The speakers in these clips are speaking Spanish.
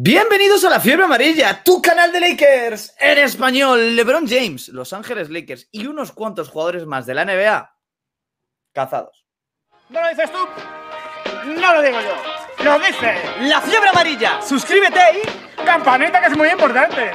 Bienvenidos a la fiebre amarilla, tu canal de Lakers en español. LeBron James, Los Ángeles Lakers y unos cuantos jugadores más de la NBA cazados. ¿No lo dices tú? No lo digo yo. Lo dice la fiebre amarilla. Suscríbete y campanita que es muy importante.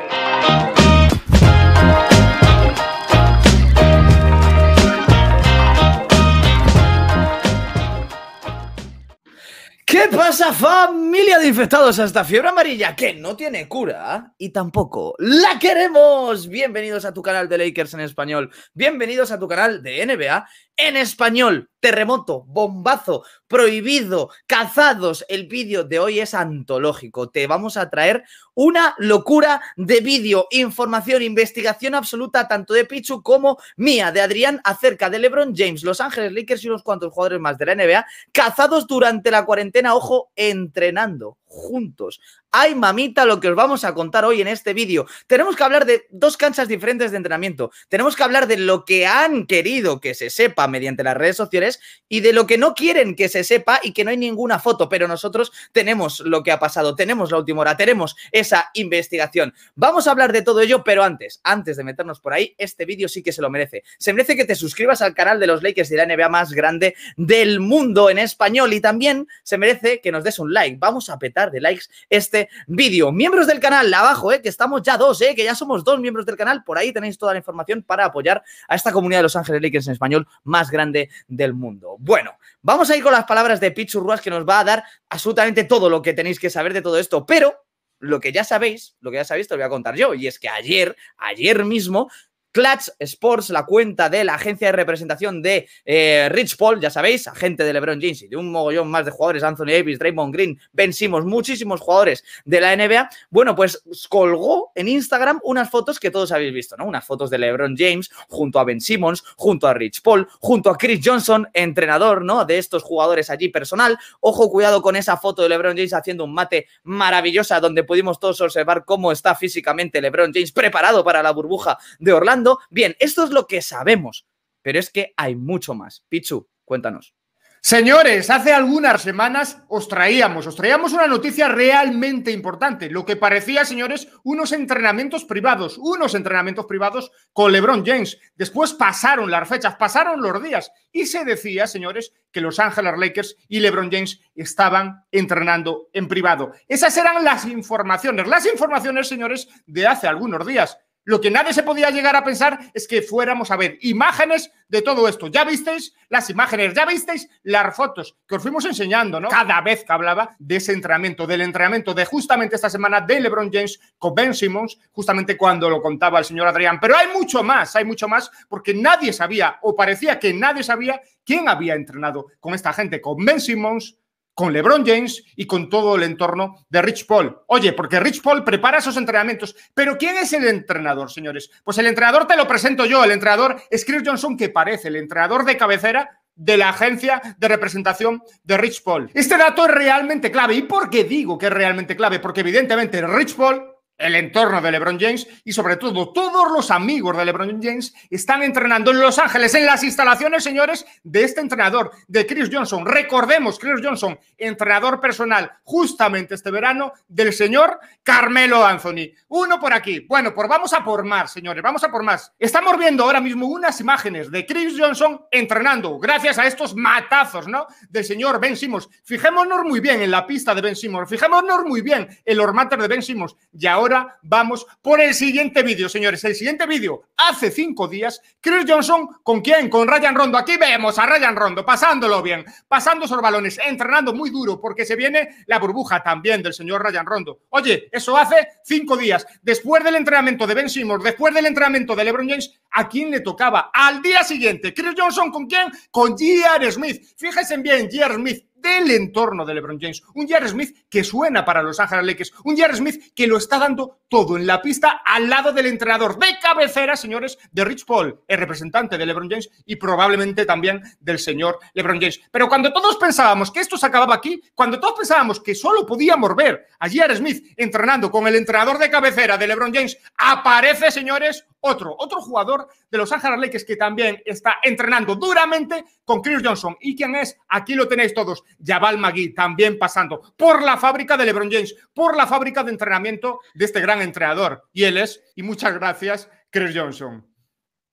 ¿Qué pasa familia de infectados a esta fiebre amarilla que no tiene cura y tampoco la queremos? Bienvenidos a tu canal de Lakers en español, bienvenidos a tu canal de NBA en español. Terremoto, bombazo, prohibido, cazados. El vídeo de hoy es antológico. Te vamos a traer una locura de vídeo, información, investigación absoluta tanto de Pichu como mía, de Adrián, acerca de LeBron James, Los Ángeles Lakers y unos cuantos jugadores más de la NBA, cazados durante la cuarentena, ojo, entrenando juntos. ¡Ay, mamita, lo que os vamos a contar hoy en este vídeo! Tenemos que hablar de dos canchas diferentes de entrenamiento. Tenemos que hablar de lo que han querido que se sepa mediante las redes sociales y de lo que no quieren que se sepa y que no hay ninguna foto, pero nosotros tenemos lo que ha pasado, tenemos la última hora, tenemos esa investigación. Vamos a hablar de todo ello, pero antes, antes de meternos por ahí, este vídeo sí que se lo merece. Se merece que te suscribas al canal de los Lakers de la NBA más grande del mundo en español y también se merece que nos des un like. Vamos a petar de likes este vídeo. Miembros del canal, abajo, eh, que estamos ya dos, eh, que ya somos dos miembros del canal. Por ahí tenéis toda la información para apoyar a esta comunidad de Los Ángeles Lakers en español más grande del mundo. Bueno, vamos a ir con las palabras de Pichu Ruas que nos va a dar absolutamente todo lo que tenéis que saber de todo esto, pero lo que ya sabéis, lo que ya sabéis, te lo voy a contar yo. Y es que ayer, ayer mismo, Clutch Sports, la cuenta de la agencia de representación de eh, Rich Paul, ya sabéis, agente de LeBron James y de un mogollón más de jugadores, Anthony Davis, Draymond Green, vencimos muchísimos jugadores de la NBA. Bueno, pues colgó en Instagram unas fotos que todos habéis visto, ¿no? Unas fotos de LeBron James junto a Ben Simmons, junto a Rich Paul, junto a Chris Johnson, entrenador, ¿no? De estos jugadores allí personal. Ojo, cuidado con esa foto de LeBron James haciendo un mate maravillosa donde pudimos todos observar cómo está físicamente LeBron James preparado para la burbuja de Orlando Bien, esto es lo que sabemos, pero es que hay mucho más. Pichu, cuéntanos. Señores, hace algunas semanas os traíamos, os traíamos una noticia realmente importante, lo que parecía, señores, unos entrenamientos privados, unos entrenamientos privados con LeBron James. Después pasaron las fechas, pasaron los días y se decía, señores, que Los Ángeles Lakers y LeBron James estaban entrenando en privado. Esas eran las informaciones, las informaciones, señores, de hace algunos días. Lo que nadie se podía llegar a pensar es que fuéramos a ver imágenes de todo esto. Ya visteis las imágenes, ya visteis las fotos que os fuimos enseñando, ¿no? Cada vez que hablaba de ese entrenamiento, del entrenamiento de justamente esta semana de LeBron James con Ben Simmons, justamente cuando lo contaba el señor Adrián. Pero hay mucho más, hay mucho más, porque nadie sabía, o parecía que nadie sabía quién había entrenado con esta gente, con Ben Simmons, con LeBron James y con todo el entorno de Rich Paul. Oye, porque Rich Paul prepara esos entrenamientos, pero ¿quién es el entrenador, señores? Pues el entrenador te lo presento yo, el entrenador es Chris Johnson, que parece el entrenador de cabecera de la agencia de representación de Rich Paul. Este dato es realmente clave. ¿Y por qué digo que es realmente clave? Porque evidentemente Rich Paul el entorno de LeBron James y sobre todo todos los amigos de LeBron James están entrenando en Los Ángeles, en las instalaciones, señores, de este entrenador, de Chris Johnson. Recordemos, Chris Johnson, entrenador personal justamente este verano del señor Carmelo Anthony. Uno por aquí. Bueno, pues vamos a por más, señores, vamos a por más. Estamos viendo ahora mismo unas imágenes de Chris Johnson entrenando gracias a estos matazos, ¿no? Del señor Ben Simmons. Fijémonos muy bien en la pista de Ben Simmons, fijémonos muy bien el los de Ben Simmons. Y ahora vamos por el siguiente vídeo, señores. El siguiente vídeo, hace cinco días, Chris Johnson, ¿con quién? Con Ryan Rondo. Aquí vemos a Ryan Rondo pasándolo bien, pasando sus balones, entrenando muy duro, porque se viene la burbuja también del señor Ryan Rondo. Oye, eso hace cinco días. Después del entrenamiento de Ben Seymour, después del entrenamiento de LeBron James, ¿a quién le tocaba? Al día siguiente, Chris Johnson, ¿con quién? Con G.R. Smith. Fíjense bien, G.R. Smith del entorno de LeBron James. Un Jared Smith que suena para Los Ángeles Lakers. Un Jared Smith que lo está dando todo en la pista al lado del entrenador de cabecera, señores, de Rich Paul, el representante de LeBron James y probablemente también del señor LeBron James. Pero cuando todos pensábamos que esto se acababa aquí, cuando todos pensábamos que solo podíamos ver a Jared Smith entrenando con el entrenador de cabecera de LeBron James, aparece, señores, otro, otro jugador de Los Ángeles Lakers que también está entrenando duramente con Chris Johnson. ¿Y quién es? Aquí lo tenéis todos. Jabal Magui también pasando por la fábrica de LeBron James, por la fábrica de entrenamiento de este gran entrenador. Y él es, y muchas gracias, Chris Johnson.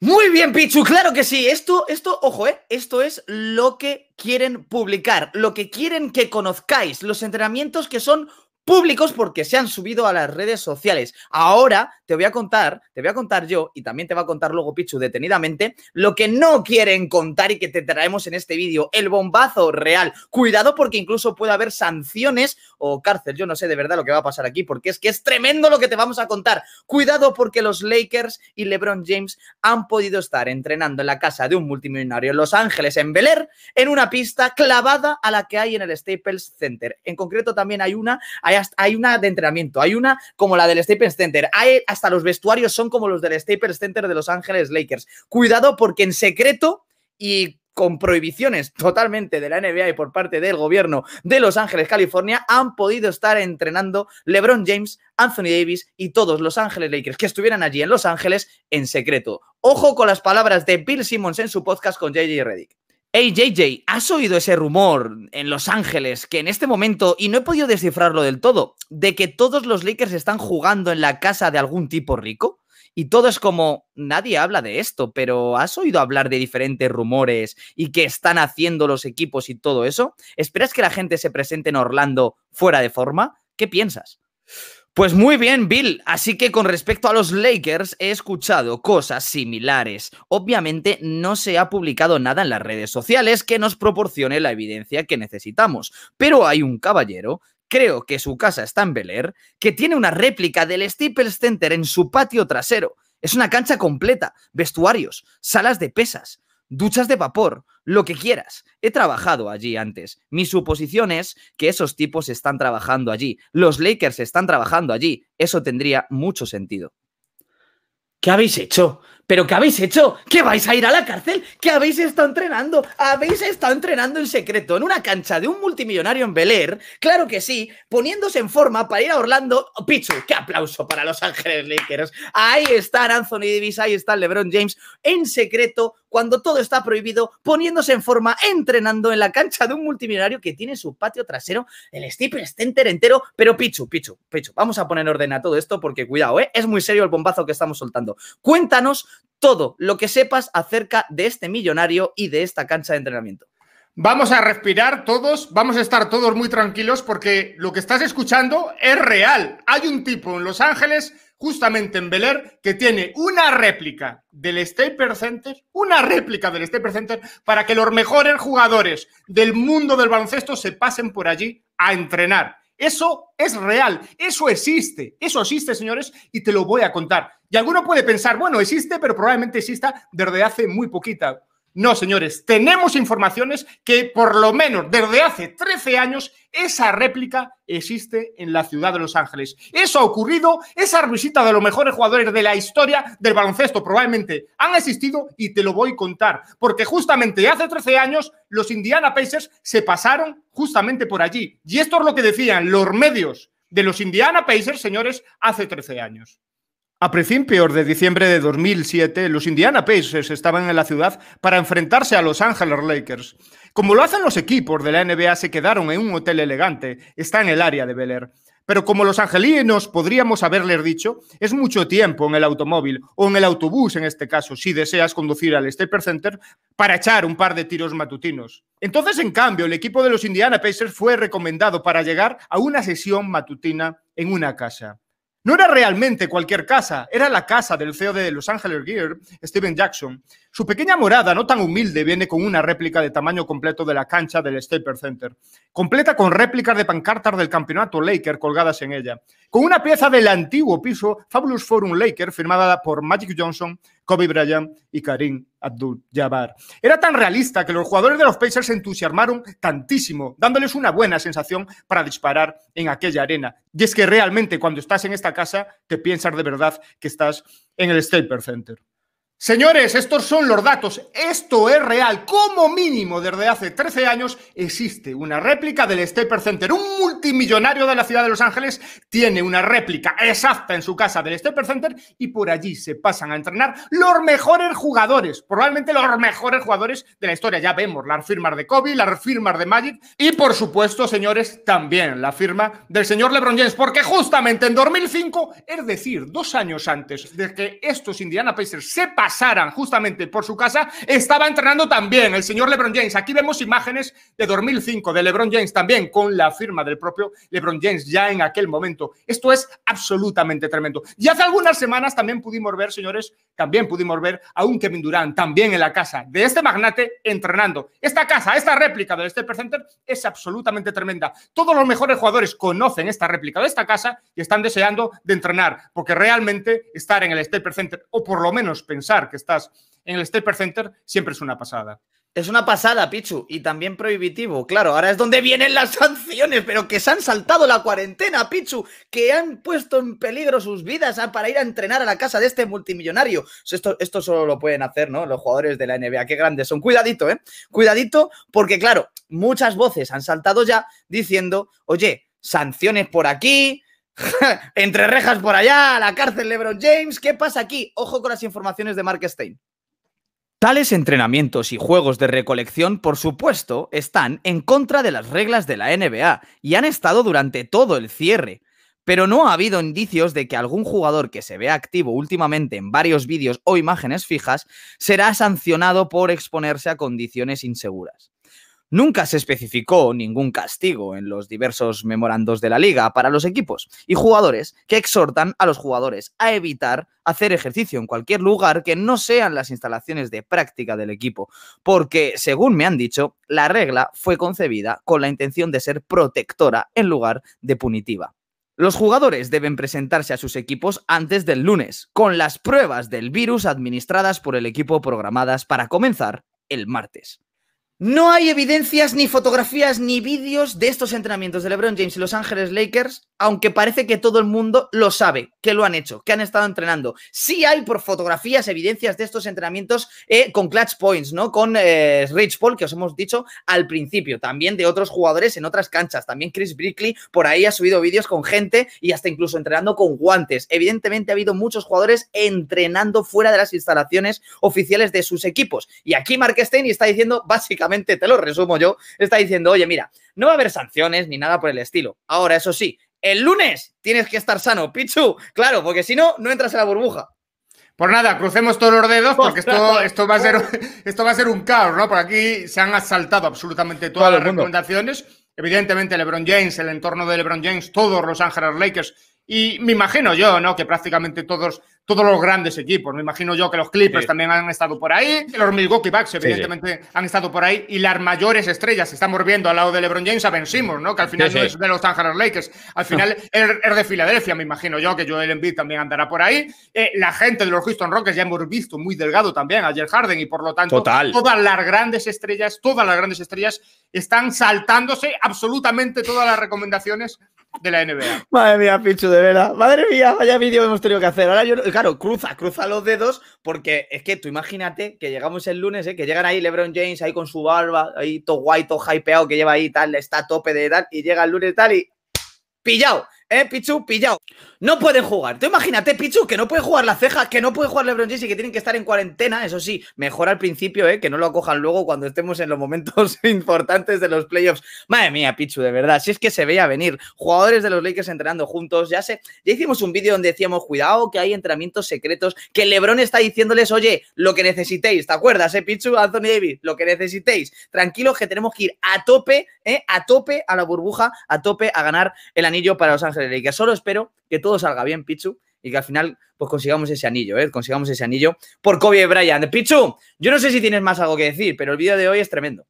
Muy bien, Pichu, claro que sí. Esto, esto, ojo, eh, esto es lo que quieren publicar, lo que quieren que conozcáis, los entrenamientos que son públicos porque se han subido a las redes sociales. Ahora te voy a contar, te voy a contar yo y también te va a contar luego Pichu detenidamente lo que no quieren contar y que te traemos en este vídeo, el bombazo real. Cuidado porque incluso puede haber sanciones o cárcel. Yo no sé de verdad lo que va a pasar aquí porque es que es tremendo lo que te vamos a contar. Cuidado porque los Lakers y LeBron James han podido estar entrenando en la casa de un multimillonario en Los Ángeles, en Bel Air, en una pista clavada a la que hay en el Staples Center. En concreto también hay una, hay hay una de entrenamiento, hay una como la del Staples Center, hay, hasta los vestuarios son como los del Staples Center de Los Ángeles Lakers. Cuidado porque en secreto y con prohibiciones totalmente de la NBA y por parte del gobierno de Los Ángeles, California, han podido estar entrenando LeBron James, Anthony Davis y todos Los Ángeles Lakers que estuvieran allí en Los Ángeles en secreto. Ojo con las palabras de Bill Simmons en su podcast con JJ Redick. Hey JJ, ¿has oído ese rumor en Los Ángeles que en este momento, y no he podido descifrarlo del todo, de que todos los Lakers están jugando en la casa de algún tipo rico? Y todo es como, nadie habla de esto, pero ¿has oído hablar de diferentes rumores y qué están haciendo los equipos y todo eso? ¿Esperas que la gente se presente en Orlando fuera de forma? ¿Qué piensas? Pues muy bien, Bill. Así que con respecto a los Lakers, he escuchado cosas similares. Obviamente no se ha publicado nada en las redes sociales que nos proporcione la evidencia que necesitamos, pero hay un caballero, creo que su casa está en Bel Air, que tiene una réplica del Staples Center en su patio trasero. Es una cancha completa, vestuarios, salas de pesas duchas de vapor, lo que quieras. He trabajado allí antes. Mi suposición es que esos tipos están trabajando allí. Los Lakers están trabajando allí. Eso tendría mucho sentido. ¿Qué habéis hecho? ¿Pero qué habéis hecho? ¿Que vais a ir a la cárcel? ¿Que habéis estado entrenando? ¿Habéis estado entrenando en secreto en una cancha de un multimillonario en Bel Air? Claro que sí, poniéndose en forma para ir a Orlando. Oh, Pichu, qué aplauso para Los Ángeles Lakers. Ahí están Anthony Davis, ahí está LeBron James en secreto cuando todo está prohibido, poniéndose en forma, entrenando en la cancha de un multimillonario que tiene su patio trasero, el Staples Center entero. Pero Pichu, Pichu, Pichu, vamos a poner orden a todo esto porque cuidado, ¿eh? es muy serio el bombazo que estamos soltando. Cuéntanos todo lo que sepas acerca de este millonario y de esta cancha de entrenamiento. Vamos a respirar todos, vamos a estar todos muy tranquilos porque lo que estás escuchando es real. Hay un tipo en Los Ángeles, justamente en Bel que tiene una réplica del Stay Center, una réplica del Stay Center para que los mejores jugadores del mundo del baloncesto se pasen por allí a entrenar. Eso es real, eso existe, eso existe, señores, y te lo voy a contar. Y alguno puede pensar, bueno, existe, pero probablemente exista desde hace muy poquita no, señores, tenemos informaciones que por lo menos desde hace 13 años esa réplica existe en la ciudad de Los Ángeles. Eso ha ocurrido, esa visita de los mejores jugadores de la historia del baloncesto probablemente han existido y te lo voy a contar, porque justamente hace 13 años los Indiana Pacers se pasaron justamente por allí. Y esto es lo que decían los medios de los Indiana Pacers, señores, hace 13 años. A principios de diciembre de 2007, los Indiana Pacers estaban en la ciudad para enfrentarse a Los Angeles Lakers. Como lo hacen los equipos de la NBA, se quedaron en un hotel elegante, está en el área de Bel Air. Pero como los angelinos podríamos haberles dicho, es mucho tiempo en el automóvil o en el autobús en este caso, si deseas conducir al Staples Center para echar un par de tiros matutinos. Entonces, en cambio, el equipo de los Indiana Pacers fue recomendado para llegar a una sesión matutina en una casa. No era realmente cualquier casa, era la casa del CEO de Los Angeles Gear, Steven Jackson. Su pequeña morada, no tan humilde, viene con una réplica de tamaño completo de la cancha del Staples Center, completa con réplicas de pancartas del campeonato Laker colgadas en ella, con una pieza del antiguo piso Fabulous Forum Laker firmada por Magic Johnson, Kobe Bryant y Karim Abdul-Jabbar. Era tan realista que los jugadores de los Pacers se entusiasmaron tantísimo, dándoles una buena sensación para disparar en aquella arena. Y es que realmente cuando estás en esta casa, te piensas de verdad que estás en el Staples Center. Señores, estos son los datos. Esto es real. Como mínimo, desde hace 13 años existe una réplica del Stepper Center. Un multimillonario de la ciudad de Los Ángeles tiene una réplica exacta en su casa del Stepper Center y por allí se pasan a entrenar los mejores jugadores, probablemente los mejores jugadores de la historia. Ya vemos las firmas de Kobe, las firmas de Magic y, por supuesto, señores, también la firma del señor LeBron James, porque justamente en 2005, es decir, dos años antes de que estos Indiana Pacers sepan pasaran justamente por su casa, estaba entrenando también el señor LeBron James. Aquí vemos imágenes de 2005 de LeBron James también con la firma del propio LeBron James ya en aquel momento. Esto es absolutamente tremendo. Y hace algunas semanas también pudimos ver, señores, también pudimos ver a un Kevin Durant también en la casa de este magnate entrenando. Esta casa, esta réplica del Staples Center es absolutamente tremenda. Todos los mejores jugadores conocen esta réplica de esta casa y están deseando de entrenar, porque realmente estar en el Staples Center o por lo menos pensar que estás en el Staples Center siempre es una pasada. Es una pasada, Pichu, y también prohibitivo. Claro, ahora es donde vienen las sanciones, pero que se han saltado la cuarentena, Pichu, que han puesto en peligro sus vidas ah, para ir a entrenar a la casa de este multimillonario. Pues esto, esto solo lo pueden hacer, ¿no? Los jugadores de la NBA, qué grandes son. Cuidadito, ¿eh? Cuidadito, porque claro, muchas voces han saltado ya diciendo, oye, sanciones por aquí, Entre rejas por allá, la cárcel LeBron James. ¿Qué pasa aquí? Ojo con las informaciones de Mark Stein. Tales entrenamientos y juegos de recolección, por supuesto, están en contra de las reglas de la NBA y han estado durante todo el cierre. Pero no ha habido indicios de que algún jugador que se vea activo últimamente en varios vídeos o imágenes fijas será sancionado por exponerse a condiciones inseguras. Nunca se especificó ningún castigo en los diversos memorandos de la liga para los equipos y jugadores que exhortan a los jugadores a evitar hacer ejercicio en cualquier lugar que no sean las instalaciones de práctica del equipo, porque, según me han dicho, la regla fue concebida con la intención de ser protectora en lugar de punitiva. Los jugadores deben presentarse a sus equipos antes del lunes, con las pruebas del virus administradas por el equipo programadas para comenzar el martes. No hay evidencias, ni fotografías, ni vídeos de estos entrenamientos de LeBron James y Los Ángeles Lakers, aunque parece que todo el mundo lo sabe, que lo han hecho, que han estado entrenando. Sí hay por fotografías, evidencias de estos entrenamientos eh, con Clutch Points, ¿no? Con eh, Rich Paul, que os hemos dicho al principio, también de otros jugadores en otras canchas. También Chris Brickley por ahí ha subido vídeos con gente y hasta incluso entrenando con guantes. Evidentemente ha habido muchos jugadores entrenando fuera de las instalaciones oficiales de sus equipos. Y aquí Mark Stein está diciendo básicamente te lo resumo yo, está diciendo, oye, mira, no va a haber sanciones ni nada por el estilo. Ahora, eso sí, el lunes tienes que estar sano, Pichu, claro, porque si no, no entras en la burbuja. Por nada, crucemos todos los dedos porque esto, esto, va a ser, esto va a ser un caos, ¿no? Por aquí se han asaltado absolutamente todas las recomendaciones. Evidentemente, LeBron James, el entorno de LeBron James, todos los Ángeles Lakers y me imagino yo, ¿no? Que prácticamente todos todos los grandes equipos. Me imagino yo que los Clippers también han estado por ahí, los Milwaukee Bucks, evidentemente, han estado por ahí, y las mayores estrellas, estamos viendo al lado de LeBron James a Ben ¿no? que al final es de los Ángeles Lakers, al final es, de Filadelfia, me imagino yo que Joel Embiid también andará por ahí. Eh, la gente de los Houston Rockets ya hemos visto muy delgado también ayer Harden, y por lo tanto, todas las grandes estrellas, todas las grandes estrellas están saltándose absolutamente todas las recomendaciones de la NBA. Madre mía, pincho, de vela. Madre mía, vaya vídeo hemos tenido que hacer. Ahora yo, claro, cruza, cruza los dedos, porque es que tú imagínate que llegamos el lunes, ¿eh? que llegan ahí LeBron James ahí con su barba, ahí todo guay, todo hypeado, que lleva ahí tal, está a tope de tal, y llega el lunes tal y pillado. ¿Eh, Pichu? Pillado. No pueden jugar. Tú imagínate, Pichu, que no puede jugar la ceja que no puede jugar LeBron James y que tienen que estar en cuarentena. Eso sí, mejor al principio, ¿eh? Que no lo acojan luego cuando estemos en los momentos importantes de los playoffs. Madre mía, Pichu, de verdad. Si es que se veía venir. Jugadores de los Lakers entrenando juntos. Ya sé, ya hicimos un vídeo donde decíamos, cuidado, que hay entrenamientos secretos. Que LeBron está diciéndoles, oye, lo que necesitéis. ¿Te acuerdas, eh, Pichu, Anthony Davis? Lo que necesitéis. Tranquilos que tenemos que ir a tope, eh, A tope a la burbuja, a tope a ganar el anillo para Los Ángeles. Y que Solo espero que todo salga bien, Pichu, y que al final pues consigamos ese anillo, ¿eh? Consigamos ese anillo por Kobe Bryant. Pichu, yo no sé si tienes más algo que decir, pero el vídeo de hoy es tremendo.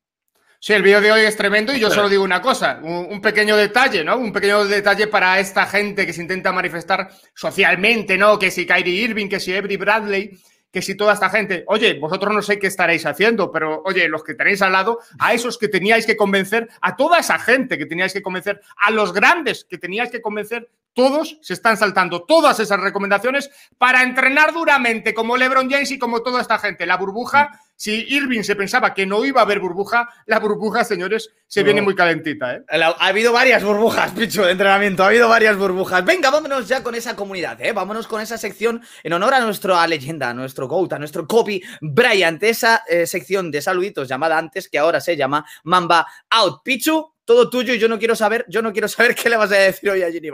Sí, el vídeo de hoy es tremendo y yo solo digo una cosa, un, pequeño detalle, ¿no? Un pequeño detalle para esta gente que se intenta manifestar socialmente, ¿no? Que si Kyrie Irving, que si Every Bradley, que si toda esta gente, oye, vosotros no sé qué estaréis haciendo, pero oye, los que tenéis al lado, a esos que teníais que convencer, a toda esa gente que teníais que convencer, a los grandes que teníais que convencer, todos se están saltando todas esas recomendaciones para entrenar duramente como LeBron James y como toda esta gente. La burbuja si Irving se pensaba que no iba a haber burbuja, la burbuja, señores, se viene muy calentita. ¿eh? Ha habido varias burbujas, picho, de entrenamiento. Ha habido varias burbujas. Venga, vámonos ya con esa comunidad, ¿eh? vámonos con esa sección en honor a nuestra leyenda, a nuestro GOAT, a nuestro Copy Bryant. Esa eh, sección de saluditos llamada antes, que ahora se llama Mamba Out. Pichu, todo tuyo y yo no quiero saber, yo no quiero saber qué le vas a decir hoy a Ginny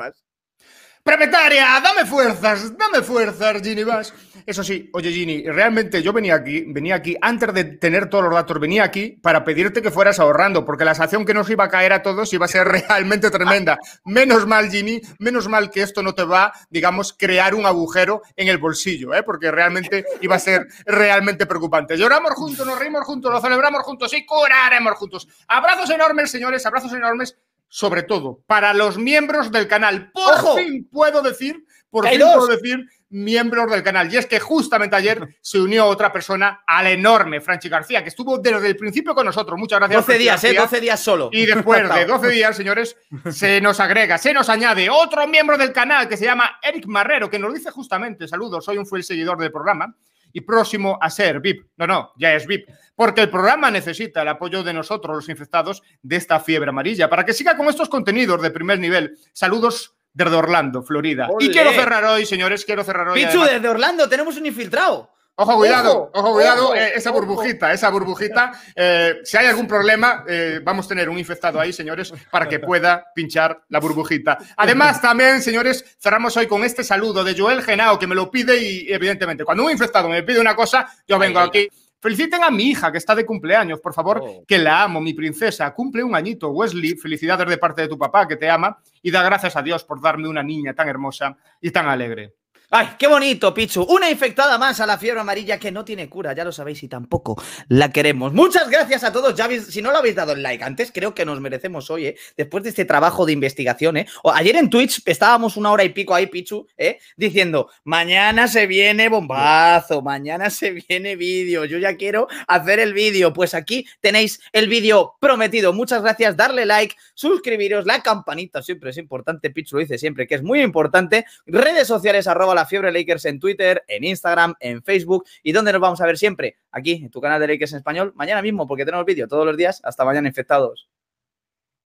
¡Premetaria! dame fuerzas, dame fuerzas, Ginny Vas. Eso sí, oye Ginny, realmente yo venía aquí, venía aquí, antes de tener todos los datos, venía aquí para pedirte que fueras ahorrando, porque la sanción que nos iba a caer a todos iba a ser realmente tremenda. Menos mal, Ginny, menos mal que esto no te va, digamos, crear un agujero en el bolsillo, ¿eh? porque realmente iba a ser realmente preocupante. Lloramos juntos, nos reímos juntos, lo celebramos juntos y curaremos juntos. Abrazos enormes, señores, abrazos enormes sobre todo, para los miembros del canal. Por fin puedo decir, por fin puedo decir miembros del canal. Y es que justamente ayer se unió otra persona al enorme Franchi García, que estuvo desde el principio con nosotros. Muchas gracias. 12 días, eh, 12 días solo. Y después de 12 días, señores, se nos agrega, se nos añade otro miembro del canal que se llama Eric Marrero, que nos dice justamente, saludos, soy un fiel seguidor del programa y próximo a ser VIP. No, no, ya es VIP. Porque el programa necesita el apoyo de nosotros, los infectados, de esta fiebre amarilla. Para que siga con estos contenidos de primer nivel. Saludos desde Orlando, Florida. Y quiero cerrar hoy, señores, quiero cerrar hoy. Pichu, desde Orlando tenemos un infiltrado. Ojo, cuidado, ojo, cuidado, eh, esa burbujita, esa burbujita. Eh, si hay algún problema, eh, vamos a tener un infectado ahí, señores, para que pueda pinchar la burbujita. Además, también, señores, cerramos hoy con este saludo de Joel Genao, que me lo pide y, evidentemente, cuando un infectado me pide una cosa, yo vengo aquí. Feliciten a mi hija que está de cumpleaños, por favor, oh. que la amo, mi princesa. Cumple un añito, Wesley. Felicidades de parte de tu papá que te ama y da gracias a Dios por darme una niña tan hermosa y tan alegre. ¡Ay, qué bonito, Pichu! Una infectada más a la fiebre amarilla que no tiene cura, ya lo sabéis, y tampoco la queremos. Muchas gracias a todos. Ya si no lo habéis dado el like antes, creo que nos merecemos hoy, ¿eh? después de este trabajo de investigación. ¿eh? ayer en Twitch estábamos una hora y pico ahí, Pichu, ¿eh? diciendo: Mañana se viene bombazo, mañana se viene vídeo. Yo ya quiero hacer el vídeo. Pues aquí tenéis el vídeo prometido. Muchas gracias, darle like, suscribiros, la campanita siempre es importante. Pichu lo dice siempre que es muy importante. Redes sociales, arroba la fiebre Lakers en Twitter, en Instagram, en Facebook y donde nos vamos a ver siempre, aquí en tu canal de Lakers en español, mañana mismo, porque tenemos vídeo todos los días. Hasta mañana, infectados.